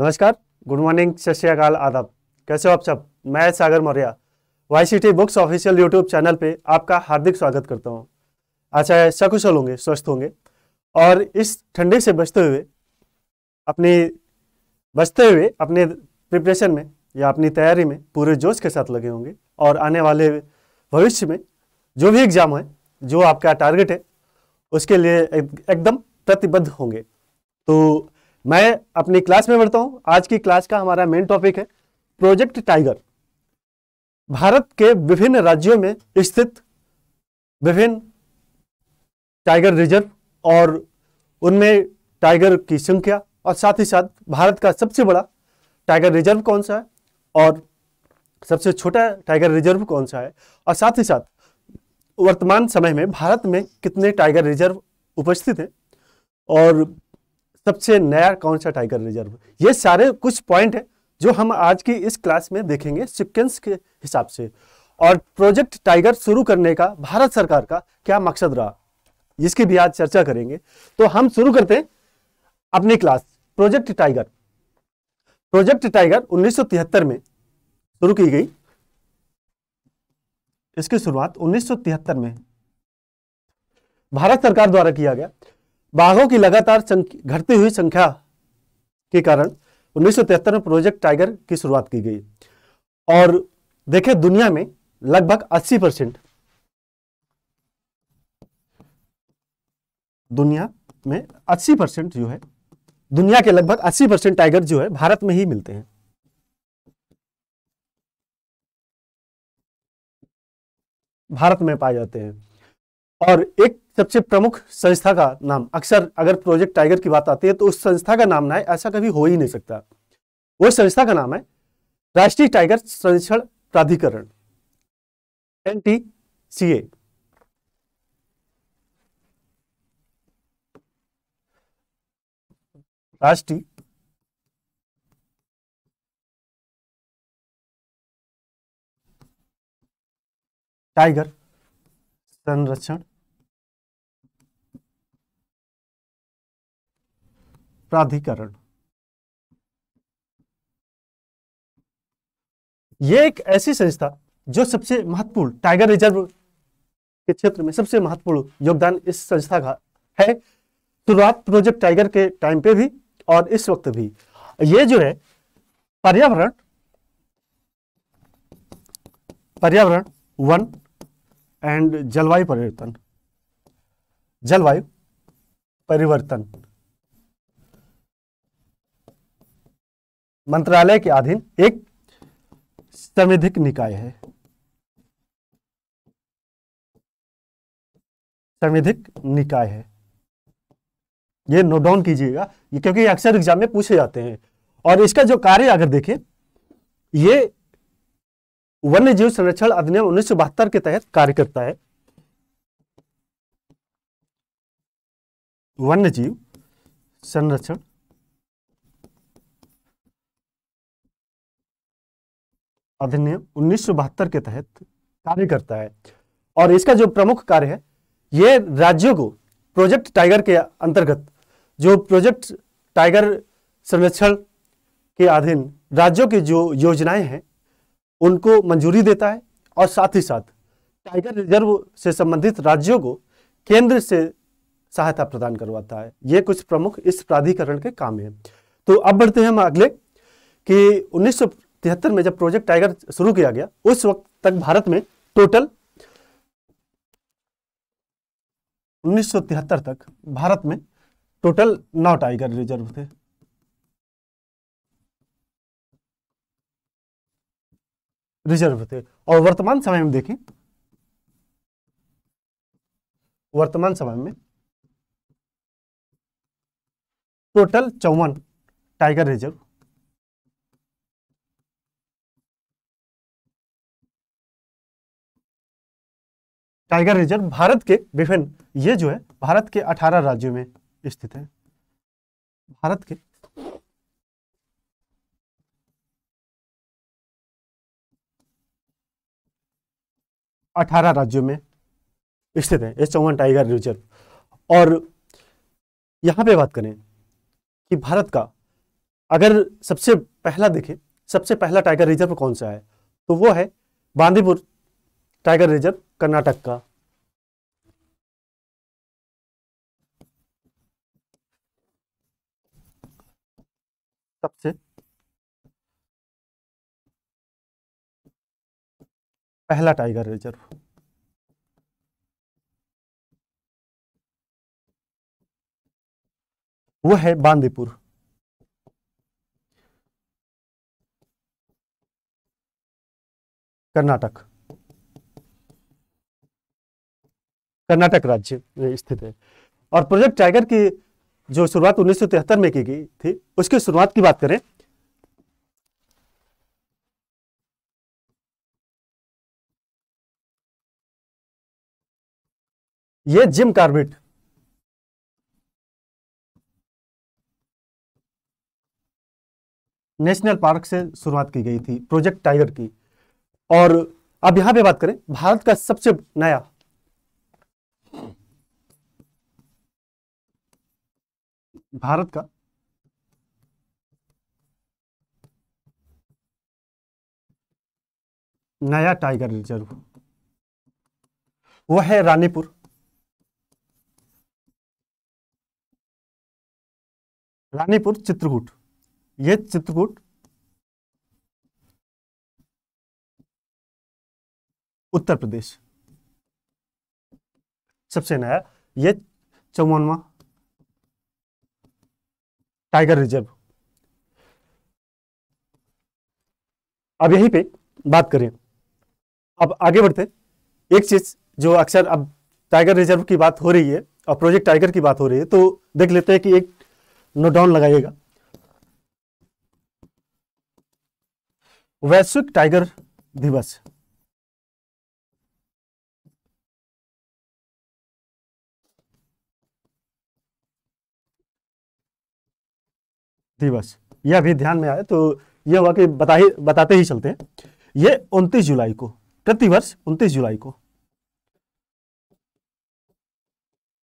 नमस्कार good morning सत श्रीकाल आदाब कैसे हो आप सब मैं Sagar Maurya Y C T books official YouTube channel पे आपका हार्दिक स्वागत करता हूँ अच्छा सकुशल होंगे स्वस्थ होंगे और इस ठंडी से बचते हुए अपनी बचते हुए अपने प्रिपरेशन में या अपनी तैयारी में पूरे जोश के साथ लगे होंगे और आने वाले भविष्य में जो भी एग्ज़ाम है जो आपका टारगेट है उसके लिए एकदम प्रतिबद्ध होंगे तो मैं अपनी क्लास में बढ़ता हूं आज की क्लास का हमारा मेन टॉपिक है प्रोजेक्ट टाइगर भारत के विभिन्न राज्यों में स्थित विभिन्न टाइगर रिजर्व और उनमें टाइगर की संख्या और साथ ही साथ भारत का सबसे बड़ा टाइगर रिजर्व कौन सा है और सबसे छोटा टाइगर रिजर्व कौन सा है और साथ ही साथ वर्तमान समय में भारत में कितने टाइगर रिजर्व उपस्थित हैं और सबसे नया कौन सा टाइगर रिजर्व ये सारे कुछ पॉइंट है जो हम आज की इस क्लास में देखेंगे सिक्वेंस के हिसाब से और प्रोजेक्ट टाइगर शुरू करने का भारत सरकार का क्या मकसद रहा इसकी भी आज चर्चा करेंगे तो हम शुरू करते हैं अपनी class project tiger project tiger 1973 में शुरू की गई इसकी शुरुआत 1973 में भारत सरकार द्वारा किया गया बाघों की लगातार घटती हुई संख्या के कारण 1973 में प्रोजेक्ट टाइगर की शुरुआत की गई और देखें दुनिया में लगभग 80 परसेंट दुनिया में 80 परसेंट जो है दुनिया के लगभग 80 परसेंट टाइगर जो है भारत में ही मिलते हैं भारत में पाए जाते हैं और एक सबसे प्रमुख संस्था का नाम अक्सर अगर प्रोजेक्ट टाइगर की बात आती है तो उस संस्था का नाम ना है ऐसा कभी हो ही नहीं सकता वो संस्था का नाम है राष्ट्रीय टाइगर संरक्षण प्राधिकरण एन टी सी ए राष्ट्रीय टाइगर संरक्षण प्राधिकरण यह एक ऐसी संस्था जो सबसे महत्वपूर्ण टाइगर रिजर्व के क्षेत्र में सबसे महत्वपूर्ण योगदान इस संस्था का है शुरुआत प्रोजेक्ट टाइगर के टाइम पे भी और इस वक्त भी ये जो है पर्यावरण पर्यावरण वन एंड जलवायु परिवर्तन जलवायु परिवर्तन मंत्रालय के अधीन एक संविधिक निकाय है संविधिक निकाय है ये नोट डाउन कीजिएगा क्योंकि अक्सर एग्जाम में पूछे जाते हैं और इसका जो कार्य अगर देखें ये वन्य जीव संरक्षण अधिनियम उन्नीस के तहत कार्य करता है वन्य जीव संरक्षण अधिनियम उन्नीस के तहत कार्य करता है और इसका जो प्रमुख कार्य है ये राज्यों को प्रोजेक्ट टाइगर के अंतर्गत जो प्रोजेक्ट टाइगर संरक्षण के अधीन राज्यों की जो योजनाएं हैं उनको मंजूरी देता है और साथ ही साथ टाइगर रिजर्व से संबंधित राज्यों को केंद्र से सहायता प्रदान करवाता है ये कुछ प्रमुख इस प्राधिकरण के काम है तो अब बढ़ते हैं हम अगले कि उन्नीस तिहत्तर में जब प्रोजेक्ट टाइगर शुरू किया गया उस वक्त तक भारत में टोटल उन्नीस तक भारत में टोटल नौ टाइगर रिजर्व थे रिजर्व थे और वर्तमान समय में देखें वर्तमान समय में टोटल चौवन tiger reserve tiger reserve Bharat के विभिन्न ये जो है भारत के 18 राज्यों में स्थित है भारत के अठारह राज्यों में स्थित है ये चौवन टाइगर रिजर्व और यहां पे बात करें कि भारत का अगर सबसे पहला देखें सबसे पहला टाइगर रिजर्व कौन सा है तो वो है बांदीपुर टाइगर रिजर्व कर्नाटक का सबसे पहला टाइगर रिजर्व वो है बांदीपुर कर्नाटक कर्नाटक राज्य में स्थित है और प्रोजेक्ट टाइगर की जो शुरुआत उन्नीस में की गई थी उसकी शुरुआत की बात करें ये जिम कार्बेट नेशनल पार्क से शुरुआत की गई थी प्रोजेक्ट टाइगर की और अब यहां पे बात करें भारत का सबसे नया भारत का नया टाइगर रिजर्व वो है रानीपुर रानीपुर चित्रकूट ये चित्रकूट उत्तर प्रदेश सबसे नया ये चौवनवा टाइगर रिजर्व अब यहीं पे बात करें अब आगे बढ़ते एक चीज जो अक्सर अब टाइगर रिजर्व की बात हो रही है और प्रोजेक्ट टाइगर की बात हो रही है तो देख लेते हैं कि एक नोट डाउन लगाइएगा वैश्विक टाइगर दिवस दिवस यह भी ध्यान में आए तो यह हुआ कि बता ही बताते ही चलते हैं ये उनतीस जुलाई को प्रतिवर्ष उनतीस जुलाई को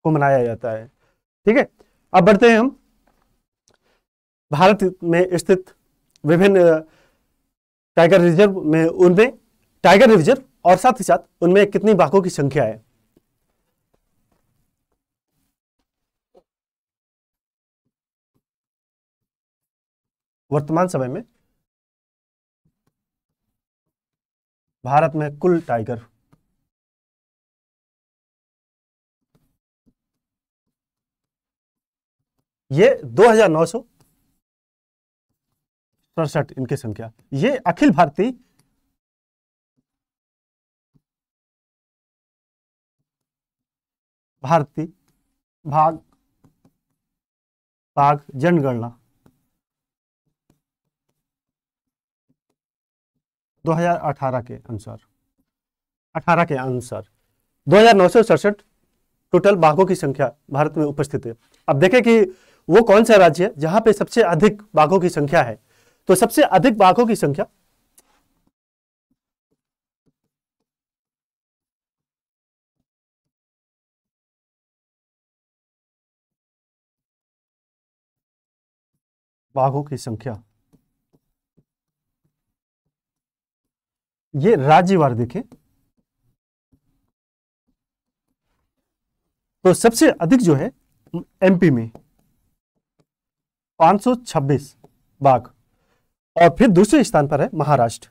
को मनाया जाता है ठीक है अब बढ़ते हैं हम भारत में स्थित विभिन्न टाइगर रिजर्व में उनमें टाइगर रिजर्व और साथ ही साथ उनमें कितनी बाघों की संख्या है वर्तमान समय में भारत में कुल टाइगर ये दो हजार नौ सौ सड़सठ इनकी संख्या ये अखिल भारतीय भारतीय भाग भाग जनगणना 2018 के अनुसार 18 के अनुसार दो टोटल बाघों की संख्या भारत में उपस्थित है अब देखें कि वो कौन सा राज्य है जहां पे सबसे अधिक बाघों की संख्या है तो सबसे अधिक बाघों की संख्या बाघों की संख्या ये राज्यवार देखें तो सबसे अधिक जो है एमपी में 526 बाघ और फिर दूसरे स्थान पर है महाराष्ट्र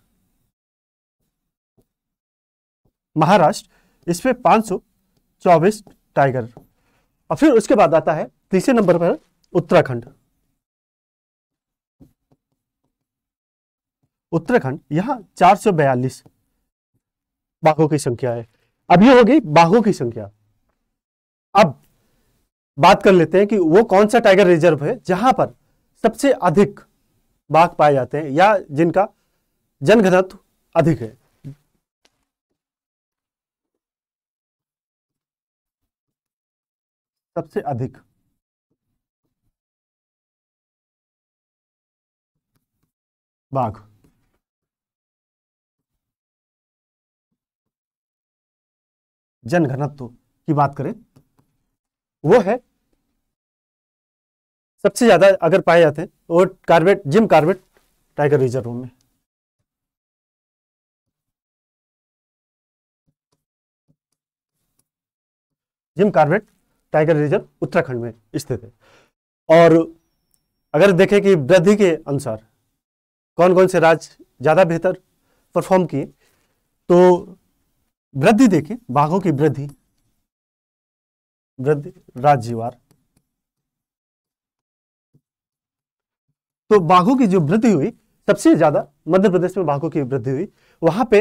महाराष्ट्र इसमें 524 टाइगर और फिर उसके बाद आता है तीसरे नंबर पर उत्तराखंड उत्तराखंड यहाँ चार सौ बयालीस बाघों की संख्या है अब ये हो गई बाघों की संख्या अब बात कर लेते हैं कि वो कौन सा टाइगर रिजर्व है जहां पर सबसे अधिक बाघ पाए जाते हैं या जिनका जनघनत्व अधिक है सबसे अधिक बाघ जनघनत्व की बात करें वो है सबसे ज्यादा अगर पाए जाते हैं तो वो Corbett Jim Corbett tiger reserve में Jim Corbett tiger reserve Uttarakhand में स्थित है और अगर देखें कि वृद्धि के अनुसार कौन कौन से राज्य ज़्यादा बेहतर परफॉर्म किए तो वृद्धि देखें बाघों की वृद्धि वृद्धि राज्यवार तो बाघों की जो वृद्धि हुई सबसे ज्यादा मध्य प्रदेश में बाघों की वृद्धि हुई वहां पे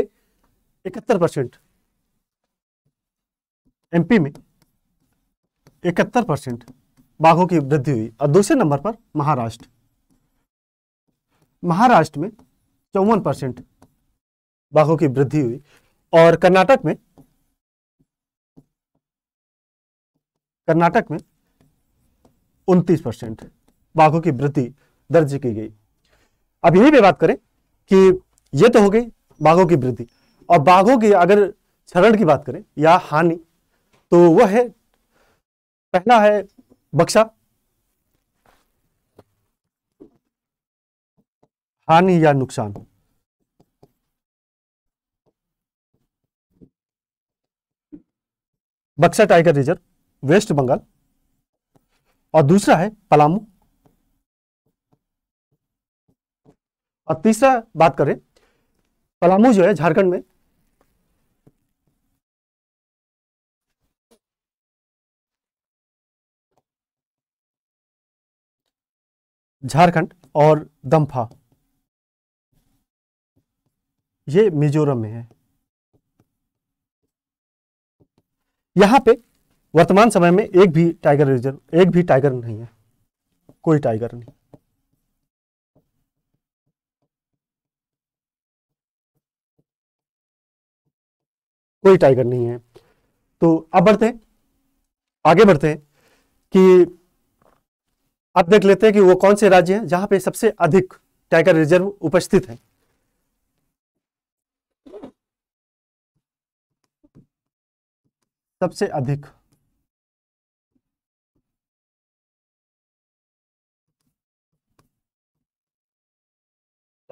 इकहत्तर परसेंट एमपी में इकहत्तर परसेंट बाघों की वृद्धि हुई और दूसरे नंबर पर महाराष्ट्र महाराष्ट्र में चौवन परसेंट बाघों की वृद्धि हुई और कर्नाटक में कर्नाटक में 29 परसेंट बाघों की वृद्धि दर्ज की गई अब यही पे बात करें कि ये तो हो गई बाघों की वृद्धि और बाघों की अगर क्षरण की बात करें या हानि तो वह है पहला है बक्सा हानि या नुकसान बक्सा टाइगर रिजर्व वेस्ट बंगाल और दूसरा है पलामू और तीसरा बात करें पलामू जो है झारखंड में झारखंड और दम्फा ये मिजोरम में है यहाँ पे वर्तमान समय में एक भी टाइगर रिजर्व एक भी टाइगर नहीं है कोई टाइगर नहीं कोई टाइगर नहीं है तो अब बढ़ते हैं आगे बढ़ते हैं कि आप देख लेते हैं कि वो कौन से राज्य हैं जहां पे सबसे अधिक टाइगर रिजर्व उपस्थित हैं सबसे अधिक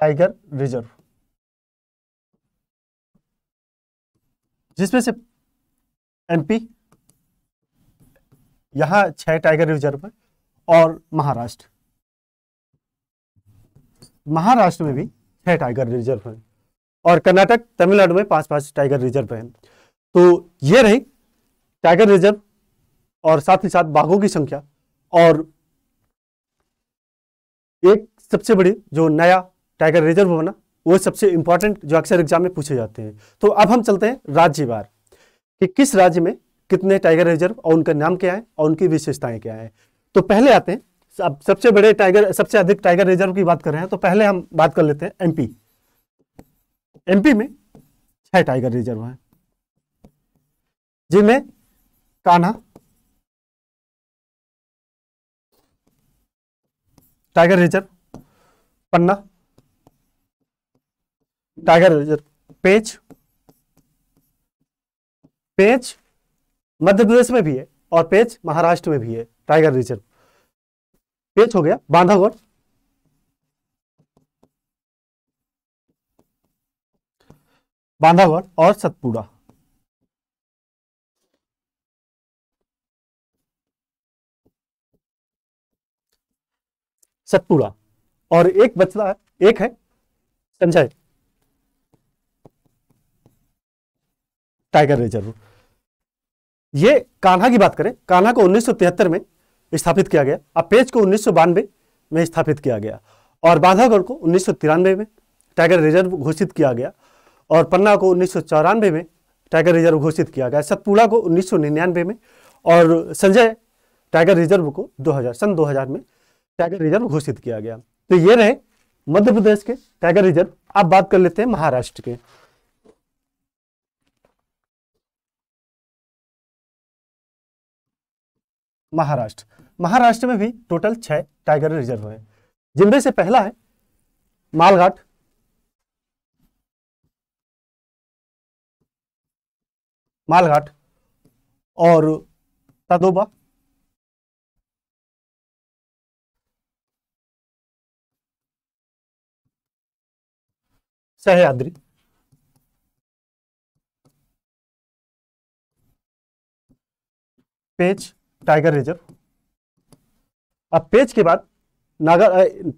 टाइगर रिजर्व जिसमें से एमपी यहां छह टाइगर रिजर्व है और महाराष्ट्र महाराष्ट्र में भी छह टाइगर रिजर्व है और कर्नाटक तमिलनाडु में पांच पांच टाइगर रिजर्व है तो ये रही टाइगर रिजर्व और साथ ही साथ बाघों की संख्या और एक सबसे बड़ी जो नया टाइगर रिजर्व बना वो सबसे इंपॉर्टेंट जो अक्सर एग्जाम में पूछे जाते हैं तो अब हम चलते हैं राज्यवार कि किस राज्य में कितने टाइगर रिजर्व और उनका नाम क्या है और उनकी विशेषताएं क्या है तो पहले आते हैं अब सबसे बड़े टाइगर सबसे अधिक टाइगर रिजर्व की बात कर रहे हैं तो पहले हम बात कर लेते हैं एमपी एमपी में छह टाइगर रिजर्व हैं जिनमें Kanha tiger reserve Panna tiger reserve Pench Pench मध्य प्रदेश में भी है और पेच महाराष्ट्र में भी है टाइगर रिजर्व पेच हो गया बांधागढ़ बांधागढ़ और सतपुड़ा सतपुरा और एक बचता है एक है संजय टाइगर रिजर्व ये कान्हा की बात करें कान्हा को 1973 में स्थापित किया गया पेज को उन्नीस में स्थापित किया गया और बांधागढ़ को उन्नीस में टाइगर रिजर्व घोषित किया गया और पन्ना को उन्नीस में टाइगर रिजर्व घोषित किया गया सतपुड़ा को उन्नीस में और संजय टाइगर रिजर्व को 2000 सन 2000 में टाइगर रिजर्व घोषित किया गया तो ये रहे मध्य प्रदेश के टाइगर रिजर्व अब बात कर लेते हैं महाराष्ट्र के महाराष्ट्र महाराष्ट्र में भी टोटल छह टाइगर रिजर्व है जिनमें से पहला है मालघाट मालघाट और तदोबा सहयाद्री पेज टाइगर रिजर्व अब पेज के बाद नागर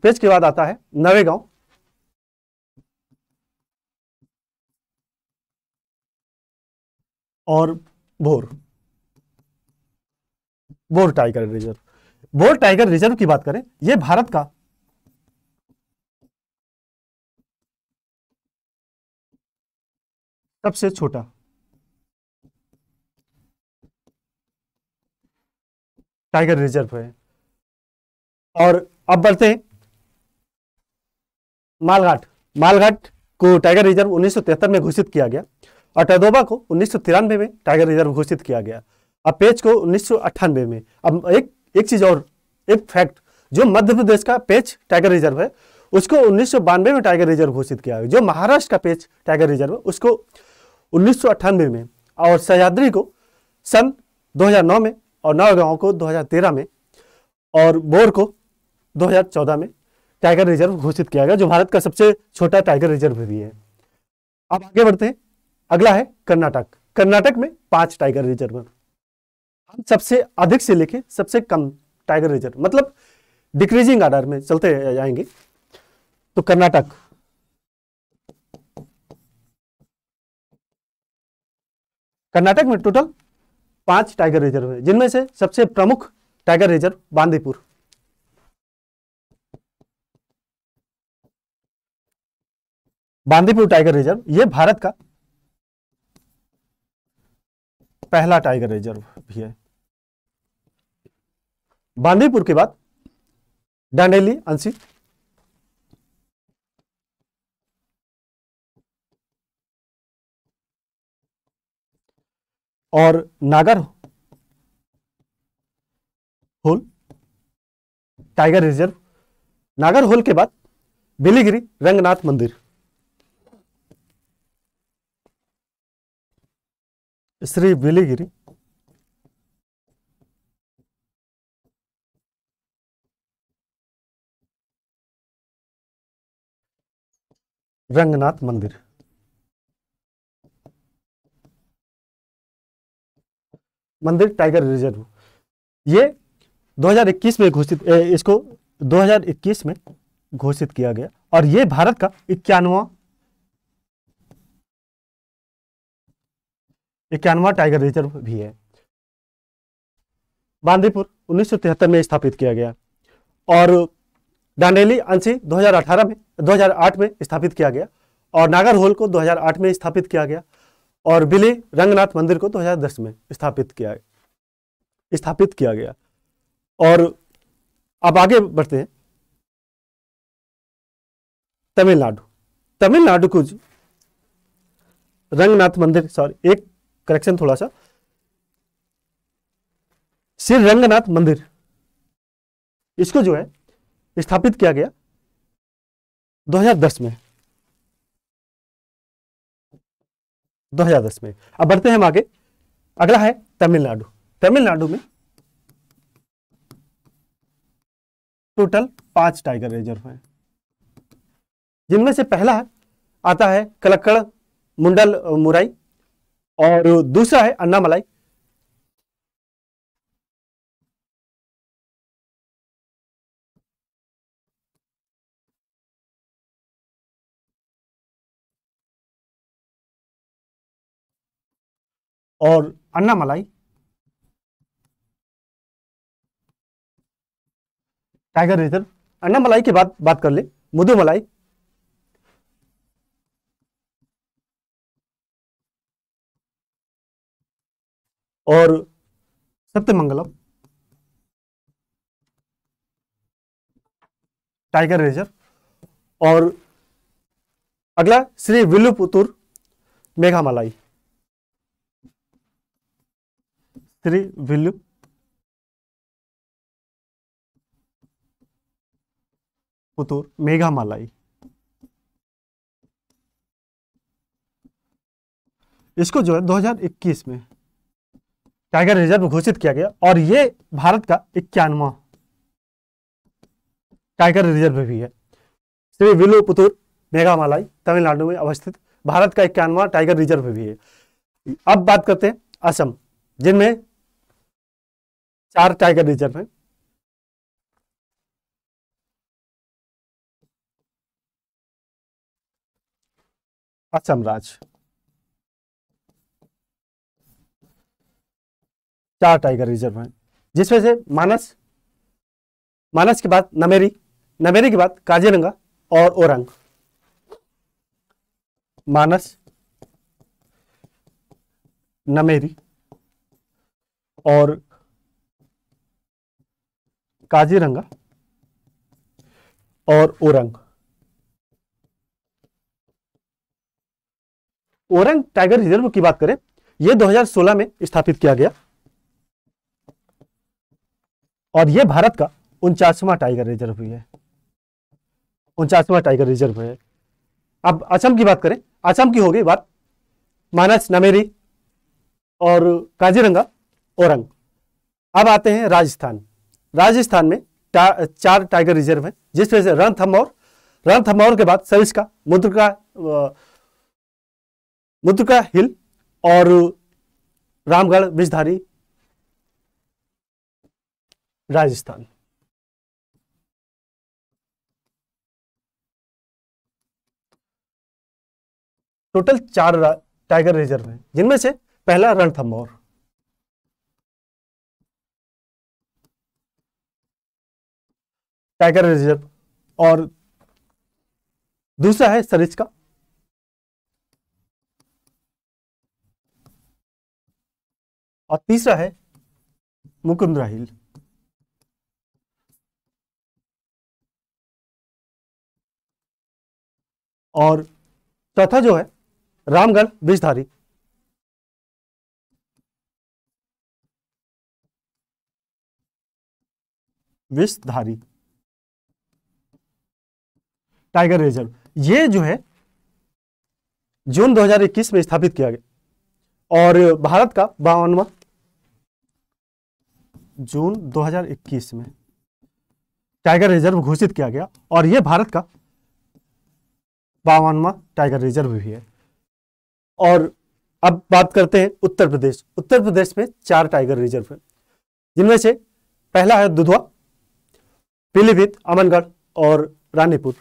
पेज के बाद आता है नवेगांव और Bor Bor tiger reserve Bor tiger reserve की बात करें यह भारत का सबसे छोटा टाइगर रिजर्व है और अब बढ़ते हैं मालघाट मालघाट को टाइगर रिजर्व 1973 में घोषित किया गया और टैदोबा को उन्नीस में टाइगर रिजर्व घोषित किया गया अब पेज को उन्नीस में अब एक एक चीज और एक फैक्ट जो मध्य प्रदेश का पेज टाइगर रिजर्व है उसको उन्नीस में टाइगर रिजर्व घोषित किया गया जो महाराष्ट्र का पेज टाइगर रिजर्व है उसको उन्नीस में और सहयाद्री को सन 2009 में और नौगांव को 2013 में और बोर को 2014 में टाइगर रिजर्व घोषित किया गया जो भारत का सबसे छोटा टाइगर रिजर्व भी है अब आगे बढ़ते हैं अगला है कर्नाटक कर्नाटक में पांच टाइगर रिजर्व हम सबसे अधिक से लेके सबसे कम टाइगर रिजर्व मतलब डिक्रीजिंग आर्डर में चलते जाएंगे तो कर्नाटक कर्नाटक में टोटल पांच टाइगर रिजर्व है जिनमें से सबसे प्रमुख tiger reserve Bandipur Bandipur tiger reserve यह भारत का पहला टाइगर रिजर्व भी है बांदीपुर के बाद डांडेली अंशी और Nagarhole tiger reserve Nagarhole के बाद बिलीगिरी रंगनाथ मंदिर श्री बिलीगिरी रंगनाथ मंदिर मंदिर टाइगर रिजर्व ये 2021 में घोषित इसको 2021 में घोषित किया गया और ये भारत का इक्यानवा इक्यानवा टाइगर रिजर्व भी है बांदीपुर उन्नीस में स्थापित किया गया और डांडेली अंशी 2018 में 2008 में स्थापित किया गया और नागर होल को 2008 में स्थापित किया गया और बिले रंगनाथ मंदिर को 2010 में स्थापित किया स्थापित किया गया और अब आगे बढ़ते हैं तमिलनाडु तमिलनाडु को रंगनाथ मंदिर सॉरी एक करेक्शन थोड़ा सा श्री रंगनाथ मंदिर इसको जो है स्थापित किया गया 2010 में 2010 में अब बढ़ते हैं हम आगे अगला है तमिलनाडु तमिलनाडु में टोटल पांच टाइगर रिजर्व हैं जिनमें से पहला आता है कलक्कड़ मुंडल मुराई और दूसरा है अन्नामलाई और अन्ना मलाई टाइगर रिजर्व अन्ना मलाई की बात बात कर ले मुदु मलाई और सत्यमंगलम टाइगर रिजर्व और अगला Srivilliputhur Meghamalai Srivilliputhur Meghamalai इसको जो है 2021 में टाइगर रिजर्व घोषित किया गया और ये भारत का इक्यानवा टाइगर रिजर्व भी है श्री विलुपुतुर मेघामालाई तमिलनाडु में अवस्थित भारत का इक्यानवा टाइगर रिजर्व भी है अब बात करते हैं असम जिनमें चार टाइगर रिजर्व है असम राज चार टाइगर रिजर्व हैं अच्छा, जिसमें से मानस मानस के बाद नमेरी नमेरी के बाद काजीरंगा और ओरंग मानस नमेरी और काजीरंगा और ओरंग ओरंग टाइगर रिजर्व की बात करें यह 2016 में स्थापित किया गया और यह भारत का उनचासवा टाइगर रिजर्व भी है उनचासवा टाइगर रिजर्व है अब असम की बात करें असम की होगी बात मानस नमेरी और काजीरंगा औरंग अब आते हैं राजस्थान राजस्थान में चार टाइगर रिजर्व हैं जिसमें से रणथमौर रणथमौर के बाद सरिस्का मुद्रका मुद्रका हिल और रामगढ़ बिजधारी राजस्थान टोटल चार टाइगर रिजर्व हैं जिनमें से पहला रणथमौर टाइगर रिजर्व और दूसरा है सरिज का और तीसरा है मुकुंद हिल और चौथा जो है रामगढ़ बिजधारी विषधारी टाइगर रिजर्व ये जो है जून 2021 में स्थापित किया गया और भारत का बावनवा जून 2021 में टाइगर रिजर्व घोषित किया गया और यह भारत का बावनवा टाइगर रिजर्व भी है और अब बात करते हैं उत्तर प्रदेश उत्तर प्रदेश में चार टाइगर रिजर्व है जिनमें से पहला है दुधवा पीलीभीत अमनगढ़ और रानीपुर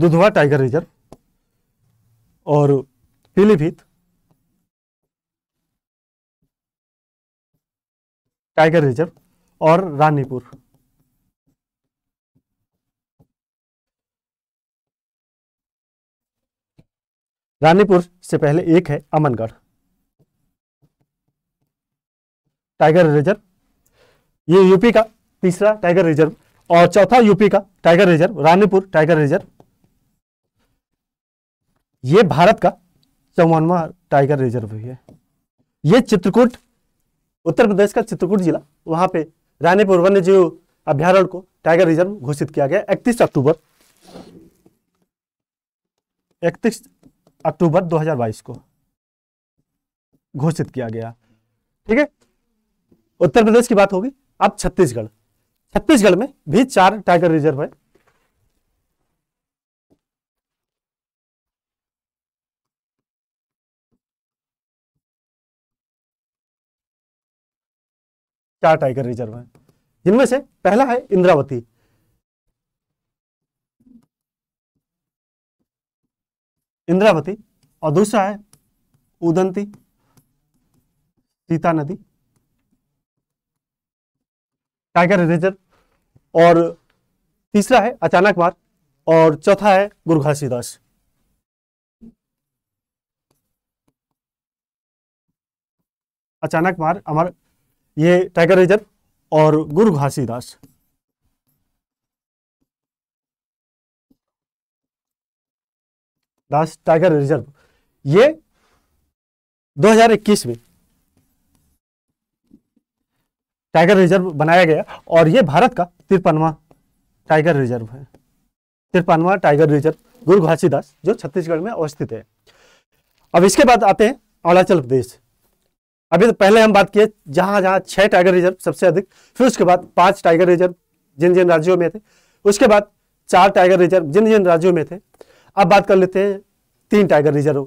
दुधवा टाइगर रिजर्व और पीलीभीत टाइगर रिजर्व और रानीपुर रानीपुर से पहले एक है अमनगढ़ टाइगर रिजर्व ये यूपी का तीसरा टाइगर रिजर्व और चौथा यूपी का tiger reserve Ranipur tiger reserve ये भारत का चौवानवा टाइगर रिजर्व है ये चित्रकूट उत्तर प्रदेश का चित्रकूट जिला वहां पे रानीपुर वन्य जीव अभ्यारण्य को टाइगर रिजर्व घोषित किया गया इकतीस अक्टूबर इकतीस अक्टूबर 2022 को घोषित किया गया ठीक है उत्तर प्रदेश की बात होगी अब छत्तीसगढ़ छत्तीसगढ़ में भी चार टाइगर रिजर्व है चार टाइगर रिजर्व हैं जिनमें से पहला है इंद्रावती इंद्रावती और दूसरा है उदंती सीता नदी टाइगर रिजर्व और तीसरा है अचानक मार्ग और चौथा है गुरु घासीदास अचानक मार अमर ये टाइगर रिजर्व और गुरु घासीदास दास टाइगर रिजर्व ये 2021 में टाइगर रिजर्व बनाया गया और ये भारत का तिरपनवा टाइगर रिजर्व है तिरपनवा टाइगर रिजर्व गुरु घासीदास जो छत्तीसगढ़ में अवस्थित है अब इसके बाद आते हैं अरुणाचल प्रदेश अभी तो पहले हम बात किए जहां जहां छह टाइगर रिजर्व सबसे अधिक फिर उसके बाद पांच टाइगर रिजर्व जिन जिन राज्यों में थे उसके बाद चार टाइगर रिजर्व जिन जिन राज्यों में थे अब बात कर लेते हैं तीन टाइगर रिजर्व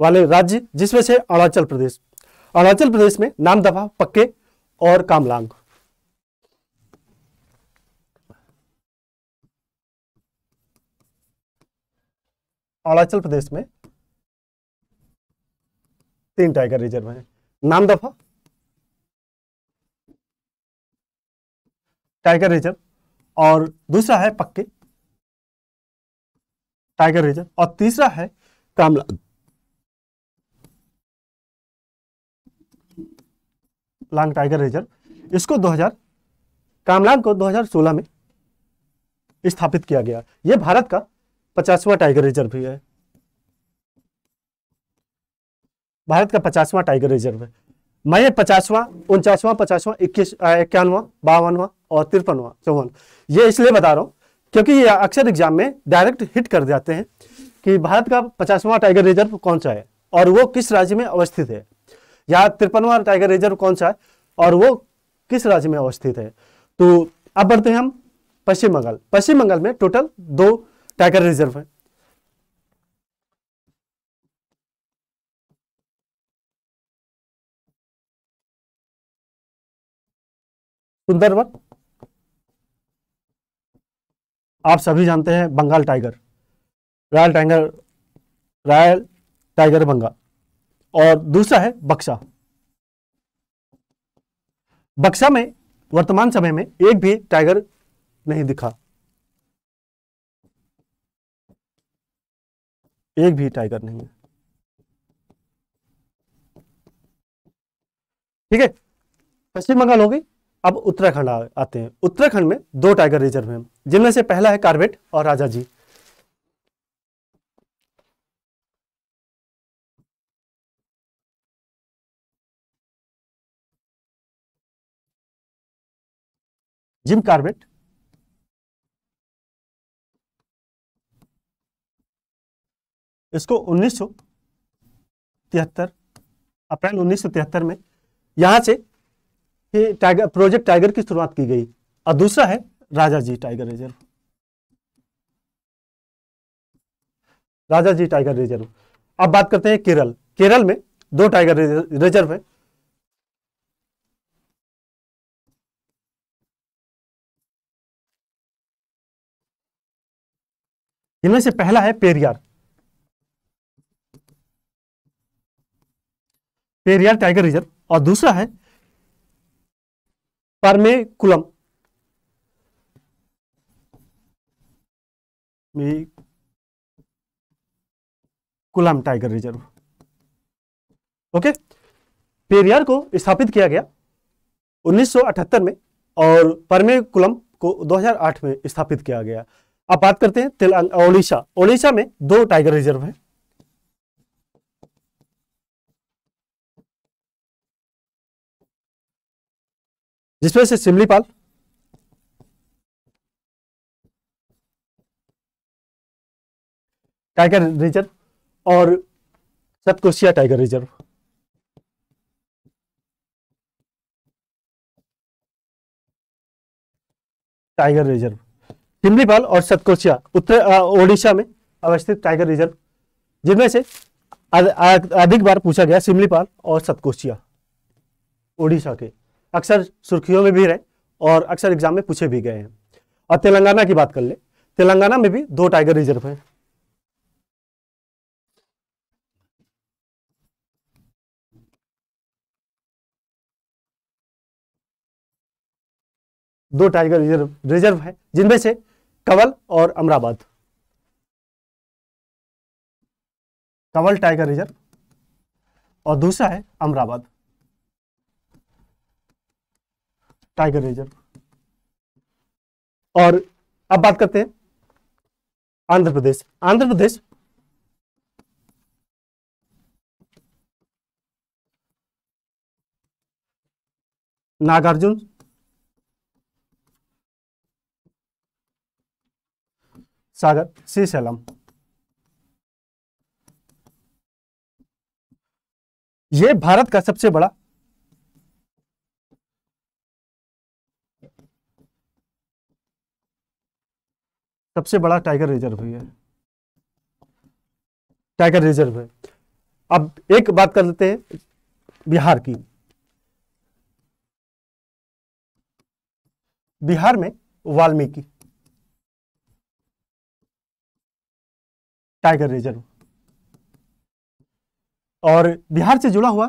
वाले राज्य जिसमें से अरुणाचल प्रदेश अरुणाचल प्रदेश में नाम दफा पक्के और कामलांग अरुणाचल प्रदेश में तीन टाइगर रिजर्व हैं नाम दफा टाइगर रिजर्व और दूसरा है पक्के टाइगर रिजर्व और तीसरा है कामला लांग टाइगर रिजर्व इसको 2000 कामलांग को 2016 में स्थापित किया गया यह भारत का पचासवां टाइगर रिजर्व भी है भारत का पचासवां टाइगर रिजर्व है मैं ये पचासवां उनचासवां पचासवां इक्कीस इक्यानवा बावनवा और तिरपनवा चौवन ये इसलिए बता रहा हूँ क्योंकि ये अक्सर एग्जाम में डायरेक्ट हिट कर जाते हैं कि भारत का पचासवां टाइगर रिजर्व कौन सा है और वो किस राज्य में अवस्थित है या तिरपनवा टाइगर रिजर्व कौन सा है और वो किस राज्य में अवस्थित है तो अब बढ़ते हैं हम पश्चिम बंगाल पश्चिम बंगाल में टोटल दो टाइगर रिजर्व है सुंदरवन आप सभी जानते हैं Bengal tiger royal tiger royal tiger Bengal और दूसरा है बक्सा बक्सा में वर्तमान समय में एक भी टाइगर नहीं दिखा एक भी टाइगर नहीं है ठीक है पश्चिम बंगाल हो गई अब उत्तराखंड आते हैं उत्तराखंड में दो टाइगर रिजर्व हैं जिनमें से पहला है कार्बेट और राजा जी जिम कार्बेट इसको उन्नीस तिहत्तर अप्रैल उन्नीस में यहां से टाइगर प्रोजेक्ट टाइगर की शुरुआत की गई और दूसरा है Rajaji tiger reserve Rajaji tiger reserve अब बात करते हैं केरल केरल में दो टाइगर रिजर्व है इनमें से पहला है पेरियार पेरियार टाइगर रिजर्व और दूसरा है Parambikulam tiger reserve okay Periyar को स्थापित किया गया 1978 में और परमेकुलम को 2008 में स्थापित किया गया अब बात करते हैं तेलंगा ओडिशा ओडिशा में दो टाइगर रिजर्व हैं जिसमें से सिमलीपाल टाइगर रिजर्व और Satkosia tiger reserve tiger reserve Similipal और सतकोशिया उत्तर ओडिशा में अवस्थित टाइगर रिजर्व जिनमें से अधिक बार पूछा गया सिमलीपाल और सतकोशिया ओडिशा के अक्सर सुर्खियों में भी रहे और अक्सर एग्जाम में पूछे भी गए हैं और तेलंगाना की बात कर ले तेलंगाना में भी दो टाइगर रिजर्व हैं दो टाइगर रिजर्व रिजर्व है जिनमें से कवल और अमराबाद कवल टाइगर रिजर्व और दूसरा है अमराबाद टाइगर रिजर्व और अब बात करते हैं आंध्र प्रदेश आंध्र प्रदेश नागार्जुन सागर श्रीशैलम यह भारत का सबसे बड़ा सबसे बड़ा टाइगर रिजर्व ही है टाइगर रिजर्व है अब एक बात कर लेते हैं बिहार की बिहार में वाल्मीकि टाइगर रिजर्व और बिहार से जुड़ा हुआ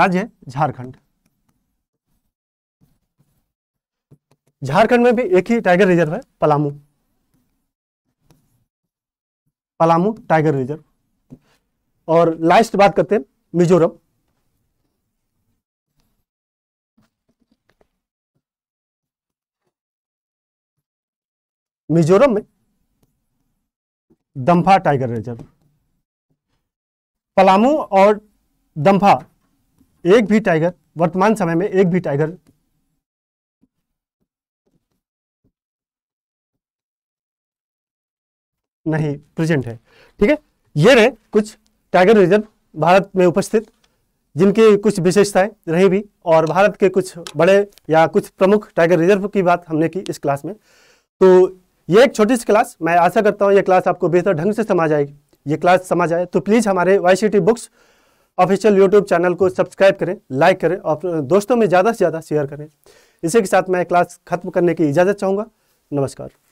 राज्य है झारखंड झारखंड में भी एक ही टाइगर रिजर्व है पलामू पलामू टाइगर रिजर्व और लास्ट बात करते हैं मिजोरम मिजोरम में दम्फा टाइगर रिजर्व पलामू और दम्फा एक भी टाइगर वर्तमान समय में एक भी टाइगर नहीं प्रेजेंट है ठीक है ये रहे कुछ टाइगर रिजर्व भारत में उपस्थित जिनकी कुछ विशेषताएं रही भी और भारत के कुछ बड़े या कुछ प्रमुख टाइगर रिजर्व की बात हमने की इस क्लास में तो ये एक छोटी सी क्लास मैं आशा करता हूँ ये क्लास आपको बेहतर ढंग से समझ आएगी ये क्लास समझ आए तो प्लीज़ हमारे Y C books official YouTube channel को सब्सक्राइब करें लाइक करें और दोस्तों में ज़्यादा से ज़्यादा शेयर करें इसी के साथ मैं क्लास खत्म करने की इजाज़त चाहूँगा नमस्कार